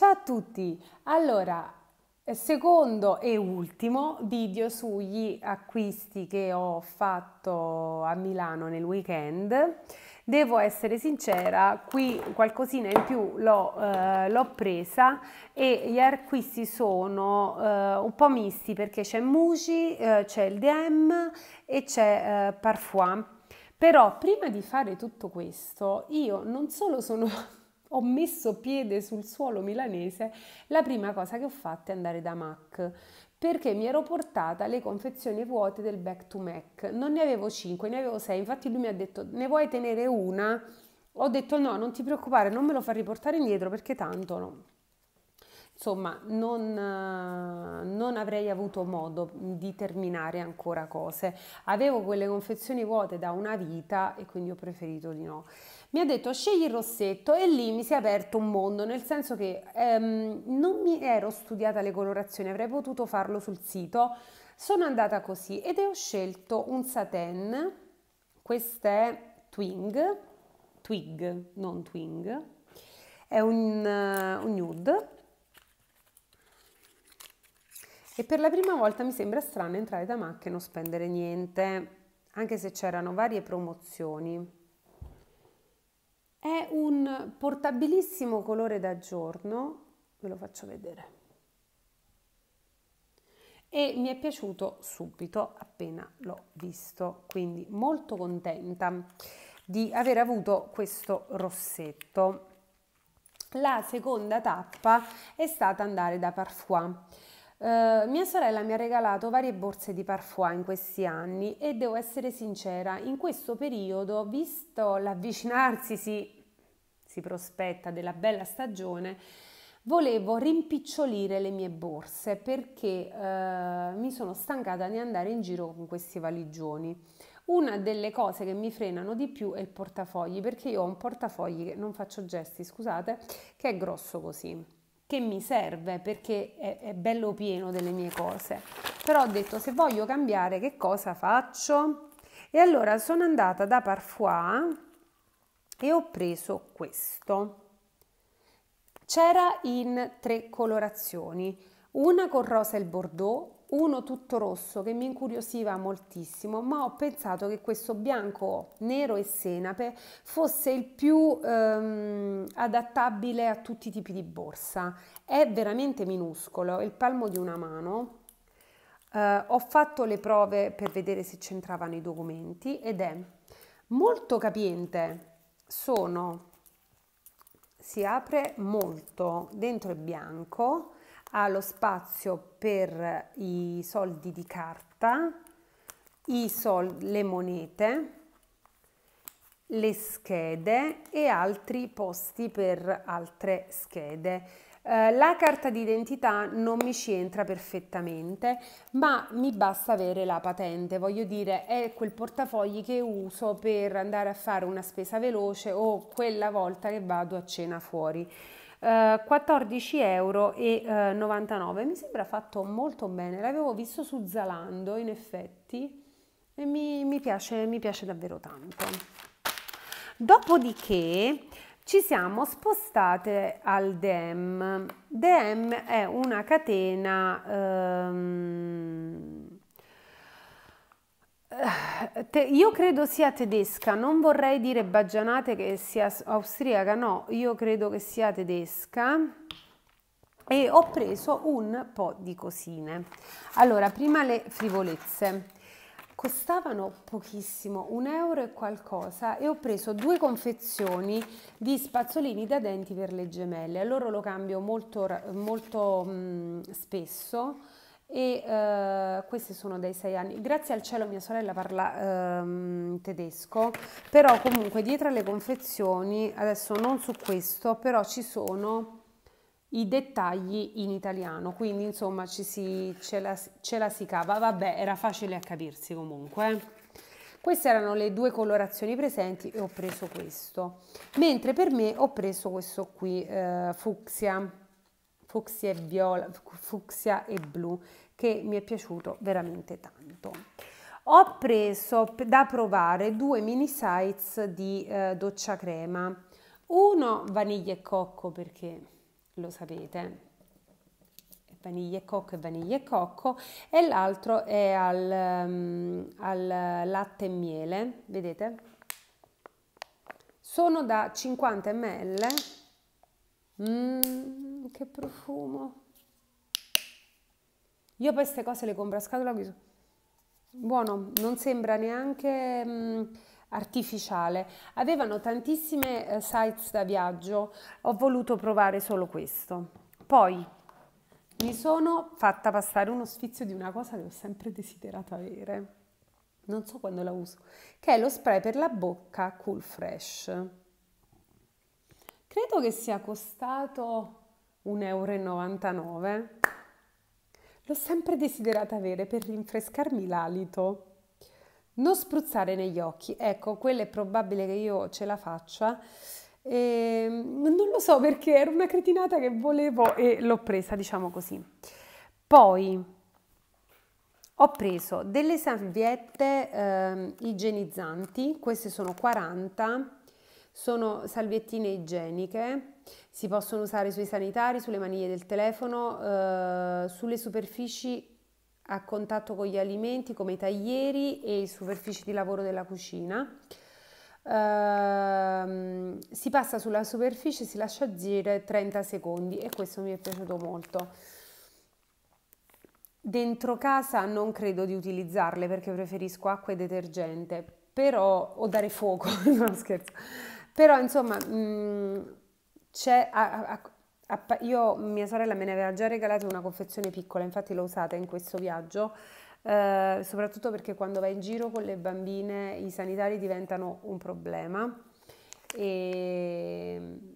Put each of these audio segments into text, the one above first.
Ciao a tutti! Allora, eh, secondo e ultimo video sugli acquisti che ho fatto a Milano nel weekend. Devo essere sincera, qui qualcosina in più l'ho, eh, presa e gli acquisti sono eh, un po' misti perché c'è Muji, eh, c'è il DM e c'è eh, Parfum. Però prima di fare tutto questo, io non solo sono ho messo piede sul suolo milanese, la prima cosa che ho fatto è andare da Mac perché mi ero portata le confezioni vuote del Back to Mac. Non ne avevo 5, ne avevo 6. Infatti lui mi ha detto "Ne vuoi tenere una?" Ho detto "No, non ti preoccupare, non me lo fa riportare indietro perché tanto no." Insomma, non, eh, non avrei avuto modo di terminare ancora cose. Avevo quelle confezioni vuote da una vita e quindi ho preferito di no mi ha detto scegli il rossetto e lì mi si è aperto un mondo, nel senso che ehm, non mi ero studiata le colorazioni, avrei potuto farlo sul sito, sono andata così ed ho scelto un satin, questo è Twing, Twig, non Twing, è un, uh, un nude e per la prima volta mi sembra strano entrare da Mac e non spendere niente, anche se c'erano varie promozioni. È un portabilissimo colore da giorno, ve lo faccio vedere. E mi è piaciuto subito appena l'ho visto, quindi molto contenta di aver avuto questo rossetto. La seconda tappa è stata andare da Parfois. Eh, mia sorella mi ha regalato varie borse di parfum in questi anni e devo essere sincera, in questo periodo, visto l'avvicinarsi si, si prospetta della bella stagione, volevo rimpicciolire le mie borse perché uh, mi sono stancata di andare in giro con questi valigioni. Una delle cose che mi frenano di più è il portafogli, perché io ho un portafogli che non faccio gesti, scusate, che è grosso così che mi serve perché è, è bello pieno delle mie cose. Però ho detto se voglio cambiare che cosa faccio? E allora sono andata da Parfois e ho preso questo. C'era in tre colorazioni una con rosa e il bordeaux, uno tutto rosso che mi incuriosiva moltissimo, ma ho pensato che questo bianco, nero e senape fosse il più ehm, adattabile a tutti i tipi di borsa. È veramente minuscolo, il palmo di una mano. Eh, ho fatto le prove per vedere se c'entravano i documenti ed è molto capiente. Sono si apre molto, dentro il bianco ha lo spazio per i soldi di carta, soldi, le monete, le schede e altri posti per altre schede. Eh, la carta d'identità non mi ci entra perfettamente, ma mi basta avere la patente, voglio dire è quel portafogli che uso per andare a fare una spesa veloce o quella volta che vado a cena fuori. 14,99 eh, euro. Eh, mi sembra fatto molto bene, l'avevo visto su Zalando in effetti e mi, mi, piace, mi piace davvero tanto. Dopodiché ci siamo spostate al DEM. DEM è una catena... Ehm, eh, te, io credo sia tedesca, non vorrei dire baggianate che sia austriaca, no, io credo che sia tedesca e ho preso un po' di cosine. Allora, prima le frivolezze. Costavano pochissimo, un euro e qualcosa, e ho preso due confezioni di spazzolini da denti per le gemelle. Loro lo cambio molto, molto mh, mm, spesso e uh, questi sono dei sei anni. Grazie al cielo mia sorella parla um, tedesco, però comunque dietro alle confezioni, adesso non su questo, però ci sono i dettagli in italiano, quindi insomma ci si, ce, la, ce la si cava, vabbè era facile a capirsi comunque. Queste erano le due colorazioni presenti e ho preso questo, mentre per me ho preso questo qui, eh, fucsia fucsia e, viola, fucsia e blu che mi è piaciuto veramente tanto. Ho preso da provare due mini size di eh, doccia crema, uno vaniglia e cocco perché lo sapete, vaniglia e cocco e vaniglia e cocco e l'altro è al, um, al, latte e miele, vedete? Sono da 50 ml Mmm, che profumo. Io poi queste cose le compro a scatola chiusa. Buono, non sembra neanche mh, mm, artificiale. Avevano tantissime eh, sites da viaggio, ho voluto provare solo questo. Poi mi sono fatta passare uno sfizio di una cosa che ho sempre desiderato avere. Non so quando la uso, che è lo spray per la bocca Cool Fresh. Credo che sia costato 1,99 euro. L'ho sempre desiderata avere per rinfrescarmi l'alito. Non spruzzare negli occhi, ecco, quello è probabile che io ce la faccia. E ehm, non lo so perché era una cretinata che volevo e l'ho presa, diciamo così. Poi ho preso delle salviette eh, igienizzanti, queste sono 40 sono salviettine igieniche, si possono usare sui sanitari, sulle maniglie del telefono, eh, sulle superfici a contatto con gli alimenti come i taglieri e superfici di lavoro della cucina. Uh, si passa sulla superficie, si lascia agire 30 secondi e questo mi è piaciuto molto. Dentro casa non credo di utilizzarle perché preferisco acqua e detergente, però o dare fuoco, no scherzo. Però insomma, mh, c'è, a, a, a, io, mia sorella me ne aveva già regalato una confezione piccola, infatti l'ho usata in questo viaggio. Eh, soprattutto perché quando vai in giro con le bambine i sanitari diventano un problema e ehm,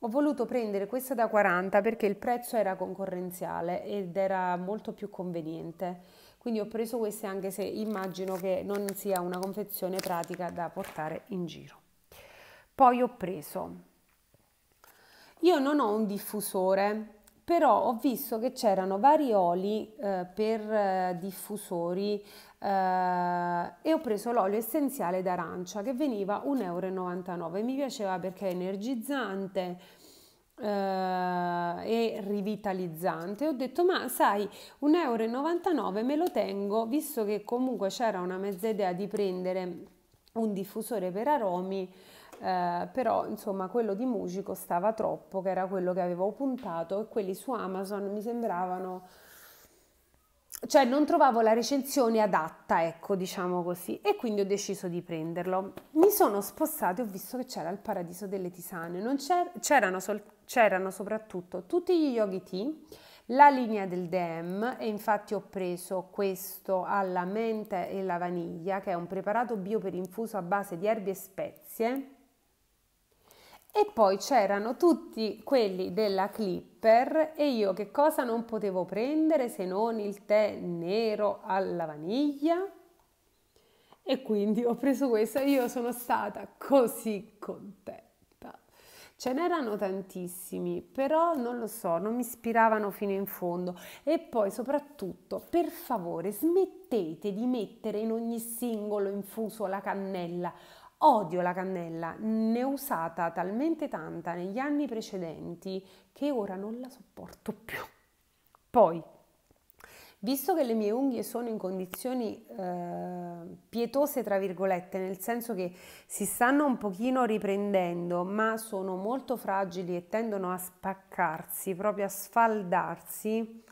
ho voluto prendere questa da 40 perché il prezzo era concorrenziale ed era molto più conveniente. Quindi ho preso queste anche se immagino che non sia una confezione pratica da portare in giro. Poi ho preso. Io non ho un diffusore, però ho visto che c'erano vari oli eh, per eh, diffusori eh, e ho preso l'olio essenziale d'arancia che veniva 1,99 euro. Mi piaceva perché è energizzante, eh, e rivitalizzante. Ho detto, ma sai, 1,99 euro me lo tengo, visto che comunque c'era una mezza idea di prendere un diffusore per aromi eh, però insomma quello di Muji costava troppo, che era quello che avevo puntato e quelli su Amazon mi sembravano cioè non trovavo la recensione adatta, ecco, diciamo così, e quindi ho deciso di prenderlo. Mi sono spostata e ho visto che c'era il paradiso delle tisane, c'er- c'erano, sol- c'erano, soprattutto tutti gli yogi tea, la linea del DEM e infatti ho preso questo alla menta e la vaniglia, che è un preparato bio per infuso a base di erbe e spezie e poi c'erano tutti quelli della Clipper e io che cosa non potevo prendere se non il tè nero alla vaniglia? E quindi ho preso questo e io sono stata così contenta. Ce n'erano tantissimi, però non lo so, non mi ispiravano fino in fondo. E poi soprattutto, per favore, smettete di mettere in ogni singolo infuso la cannella. Odio la cannella, ne ho usata talmente tanta negli anni precedenti che ora non la sopporto più. Poi, visto che le mie unghie sono in condizioni eh, pietose, tra virgolette, nel senso che si stanno un pochino riprendendo, ma sono molto fragili e tendono a spaccarsi, proprio a sfaldarsi,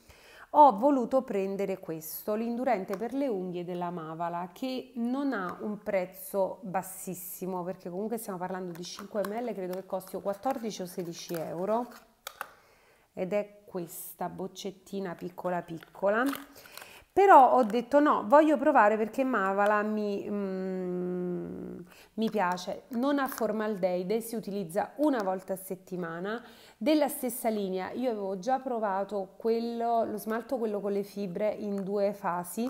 ho voluto prendere questo, l'indurente per le unghie della Mavala, che non ha un prezzo bassissimo, perché comunque stiamo parlando di 5 ml, credo che costi 14 o 16 euro, ed è questa boccettina piccola piccola. Però ho detto no, voglio provare perché Mavala mi, mm, mi piace. Non ha formaldeide, si utilizza una volta a settimana, della stessa linea, io avevo già provato quello, lo smalto, quello con le fibre in due fasi,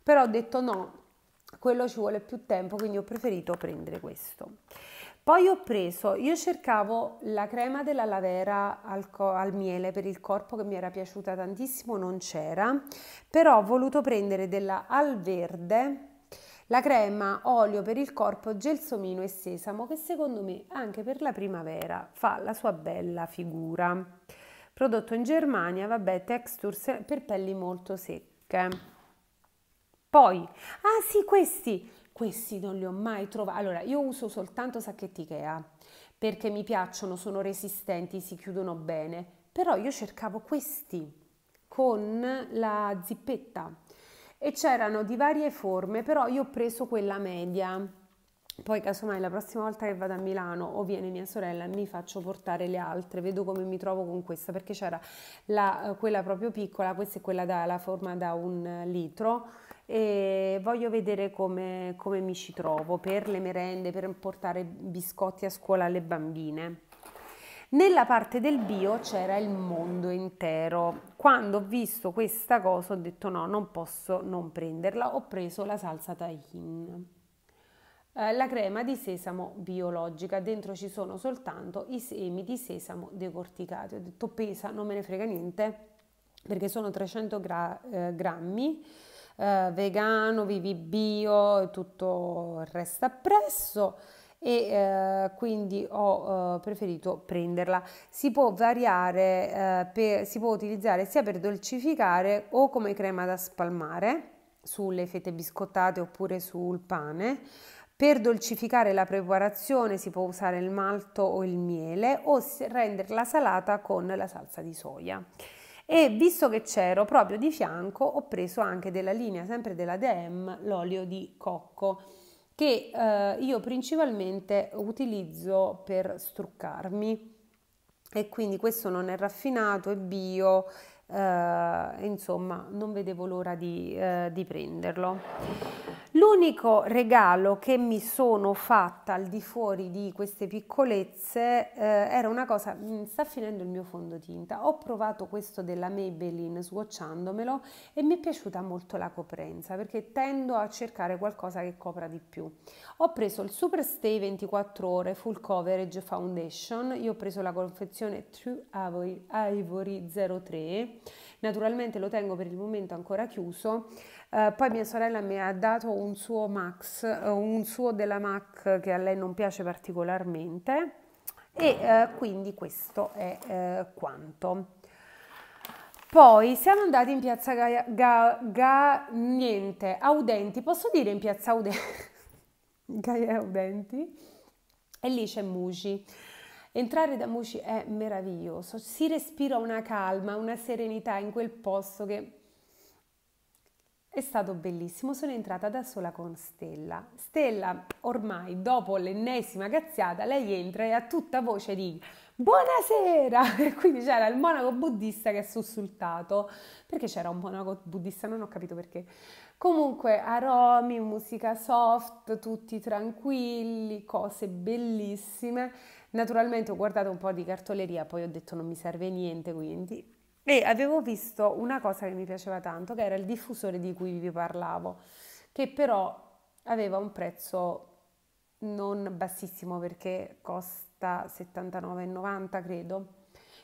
però ho detto no, quello ci vuole più tempo, quindi ho preferito prendere questo. Poi ho preso, io cercavo la crema della lavera al, al miele per il corpo che mi era piaciuta tantissimo, non c'era, però ho voluto prendere della al verde la crema olio per il corpo gelsomino e sesamo che secondo me anche per la primavera fa la sua bella figura. Prodotto in Germania, vabbè, textures per pelli molto secche. Poi, ah sì, questi, questi non li ho mai trovati. Allora, io uso soltanto sacchetti Ikea perché mi piacciono, sono resistenti, si chiudono bene. Però io cercavo questi con la zippetta e c'erano di varie forme, però io ho preso quella media. Poi casomai la prossima volta che vado a Milano o viene mia sorella mi faccio portare le altre, vedo come mi trovo con questa perché c'era la, eh, quella proprio piccola, questa è quella dalla forma da un eh, litro e voglio vedere come, come mi ci trovo per le merende, per portare biscotti a scuola alle bambine. Nella parte del bio c'era il mondo intero. Quando ho visto questa cosa ho detto no, non posso non prenderla. Ho preso la salsa Taikin. Eh, la crema di sesamo biologica, dentro ci sono soltanto i semi di sesamo decorticati. Ho detto pesa, non me ne frega niente perché sono 300 gra- eh, grammi. Eh, vegano, vivi bio, e tutto il resto appresso e eh, quindi ho eh, preferito prenderla. Si può variare, eh, per, si può utilizzare sia per dolcificare o come crema da spalmare sulle fette biscottate oppure sul pane. Per dolcificare la preparazione si può usare il malto o il miele o renderla salata con la salsa di soia. E visto che c'ero proprio di fianco ho preso anche della linea sempre della DM l'olio di cocco che eh, io principalmente utilizzo per struccarmi e quindi questo non è raffinato, è bio, eh, insomma non vedevo l'ora di, eh, di prenderlo. L'unico regalo che mi sono fatta al di fuori di queste piccolezze eh, era una cosa, mm, sta finendo il mio fondotinta, ho provato questo della Maybelline swatchandomelo e mi è piaciuta molto la coprenza perché tendo a cercare qualcosa che copra di più. Ho preso il Super Stay 24 ore Full Coverage Foundation, io ho preso la confezione True Ivory 03, naturalmente lo tengo per il momento ancora chiuso, eh, poi mia sorella mi ha dato un suo Max, eh, un suo della MAC che a lei non piace particolarmente e uh, quindi questo è uh, quanto. Poi siamo andati in piazza Ga, Ga, Ga niente, Audenti, posso dire in piazza Audenti? Gaia Audenti? E lì c'è Muci. Entrare da Muci è meraviglioso, si respira una calma, una serenità in quel posto che è stato bellissimo, sono entrata da sola con Stella. Stella, ormai dopo l'ennesima cazziata, lei entra e a tutta voce di Buonasera! E quindi c'era il monaco buddista che ha sussultato, perché c'era un monaco buddista, non ho capito perché. Comunque, aromi, musica soft, tutti tranquilli, cose bellissime. Naturalmente ho guardato un po' di cartoleria, poi ho detto non mi serve niente, quindi e avevo visto una cosa che mi piaceva tanto, che era il diffusore di cui vi parlavo, che però aveva un prezzo non bassissimo perché costa 79,90 credo.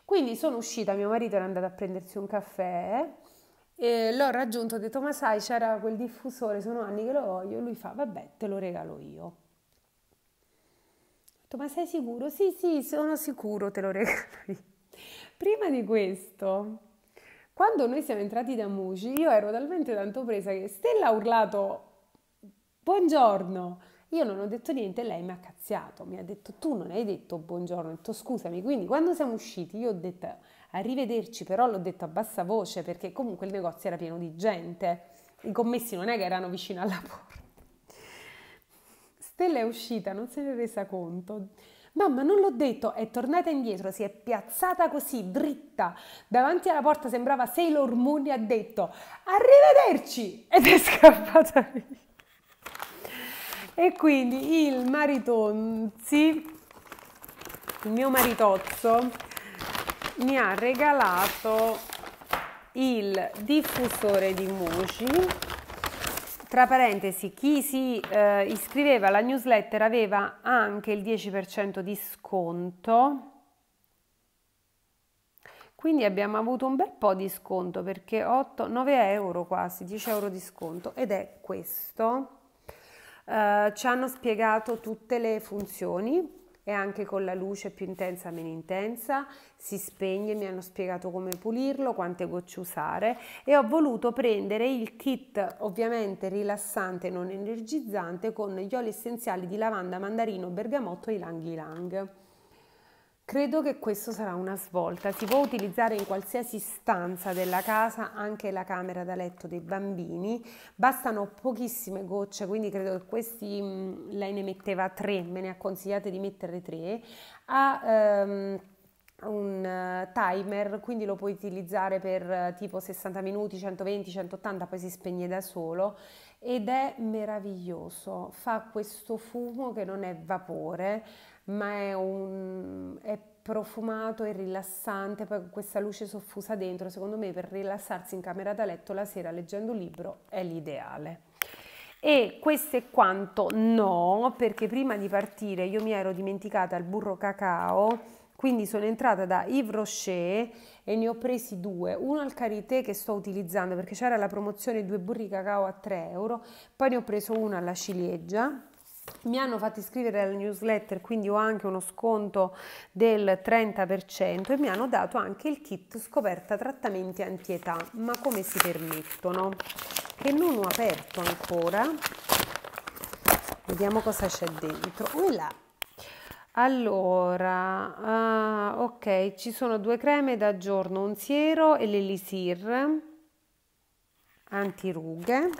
Quindi sono uscita, mio marito era andato a prendersi un caffè e l'ho raggiunto, ho detto ma sai c'era quel diffusore, sono anni che lo voglio, lui fa vabbè te lo regalo io. Ho detto ma sei sicuro? Sì sì sono sicuro te lo regalo io. Prima di questo, quando noi siamo entrati da Muci, io ero talmente tanto presa che Stella ha urlato buongiorno. Io non ho detto niente lei mi ha cazziato, mi ha detto tu non hai detto buongiorno, ho detto scusami, quindi quando siamo usciti io ho detto arrivederci, però l'ho detto a bassa voce perché comunque il negozio era pieno di gente, i commessi non è che erano vicino alla porta. Stella è uscita, non se ne è resa conto Mamma, non l'ho detto, è tornata indietro, si è piazzata così, dritta, davanti alla porta sembrava Sailor Moon e ha detto arrivederci ed è scappata via. E quindi il maritonzi, il mio maritozzo, mi ha regalato il diffusore di Muji tra parentesi, chi si eh, iscriveva alla newsletter aveva anche il 10% di sconto. Quindi abbiamo avuto un bel po' di sconto perché 8, 9 euro quasi, 10 euro di sconto ed è questo. Eh, ci hanno spiegato tutte le funzioni, e anche con la luce più intensa meno intensa, si spegne, mi hanno spiegato come pulirlo, quante gocce usare e ho voluto prendere il kit ovviamente rilassante non energizzante con gli oli essenziali di lavanda, mandarino, bergamotto e ylang ylang. Credo che questo sarà una svolta. Si può utilizzare in qualsiasi stanza della casa, anche la camera da letto dei bambini. Bastano pochissime gocce, quindi credo che questi, mm, lei ne metteva tre, me ne ha consigliate di mettere tre, Ha ehm, un eh, timer, quindi lo puoi utilizzare per eh, tipo 60 minuti, 120, 180, poi si spegne da solo ed è meraviglioso. Fa questo fumo che non è vapore ma è, un, è profumato e rilassante, poi con questa luce soffusa dentro, secondo me per rilassarsi in camera da letto la sera leggendo un libro è l'ideale. E questo è quanto no, perché prima di partire io mi ero dimenticata il burro cacao, quindi sono entrata da Yves Rocher e ne ho presi due, uno al karité che sto utilizzando perché c'era la promozione due burri cacao a 3 euro, poi ne ho preso uno alla ciliegia mi hanno fatto iscrivere alla newsletter, quindi ho anche uno sconto del 30% e mi hanno dato anche il kit scoperta trattamenti antietà, ma come si permettono? Che non ho aperto ancora. Vediamo cosa c'è dentro. Voilà. Oh allora, uh, ok, ci sono due creme da giorno, un siero e l'elisir antirughe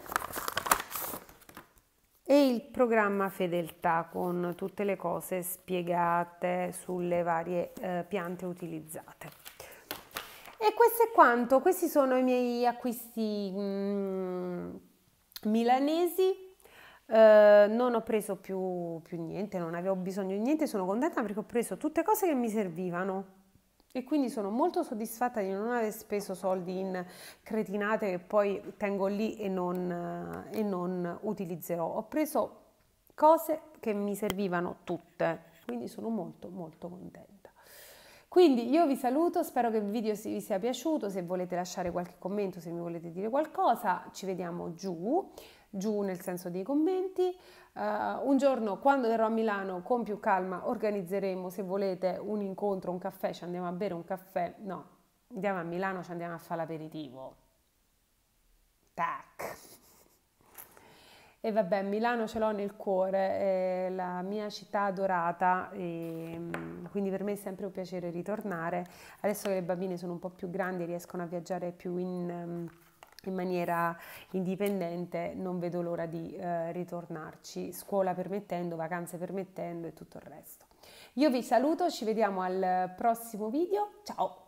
e il programma fedeltà con tutte le cose spiegate sulle varie eh, piante utilizzate. E questo è quanto, questi sono i miei acquisti mh, mm, milanesi. Eh, non ho preso più, più niente, non avevo bisogno di niente, sono contenta perché ho preso tutte cose che mi servivano. E quindi sono molto soddisfatta di non aver speso soldi in cretinate che poi tengo lì e non, e non utilizzerò. Ho preso cose che mi servivano tutte, quindi sono molto molto contenta. Quindi io vi saluto, spero che il video vi sia piaciuto, se volete lasciare qualche commento, se mi volete dire qualcosa, ci vediamo giù giù nel senso dei commenti. Uh, eh, un giorno quando verrò a Milano con più calma organizzeremo se volete un incontro, un caffè, ci andiamo a bere un caffè. No, andiamo a Milano, ci andiamo a fare l'aperitivo. Tac. E vabbè, Milano ce l'ho nel cuore, è la mia città adorata, e ehm, quindi per me è sempre un piacere ritornare. Adesso che le bambine sono un po' più grandi e riescono a viaggiare più in... Um, in maniera indipendente non vedo l'ora di eh, ritornarci, scuola permettendo, vacanze permettendo e tutto il resto. Io vi saluto, ci vediamo al prossimo video, ciao!